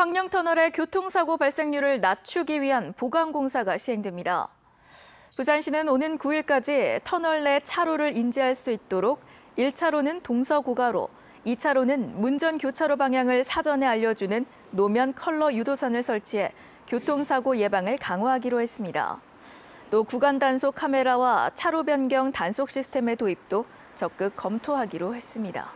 황령터널의 교통사고 발생률을 낮추기 위한 보강공사가 시행됩니다. 부산시는 오는 9일까지 터널 내 차로를 인지할 수 있도록 1차로는 동서고가로, 2차로는 문전교차로 방향을 사전에 알려주는 노면 컬러 유도선을 설치해 교통사고 예방을 강화하기로 했습니다. 또 구간 단속 카메라와 차로 변경 단속 시스템의 도입도 적극 검토하기로 했습니다.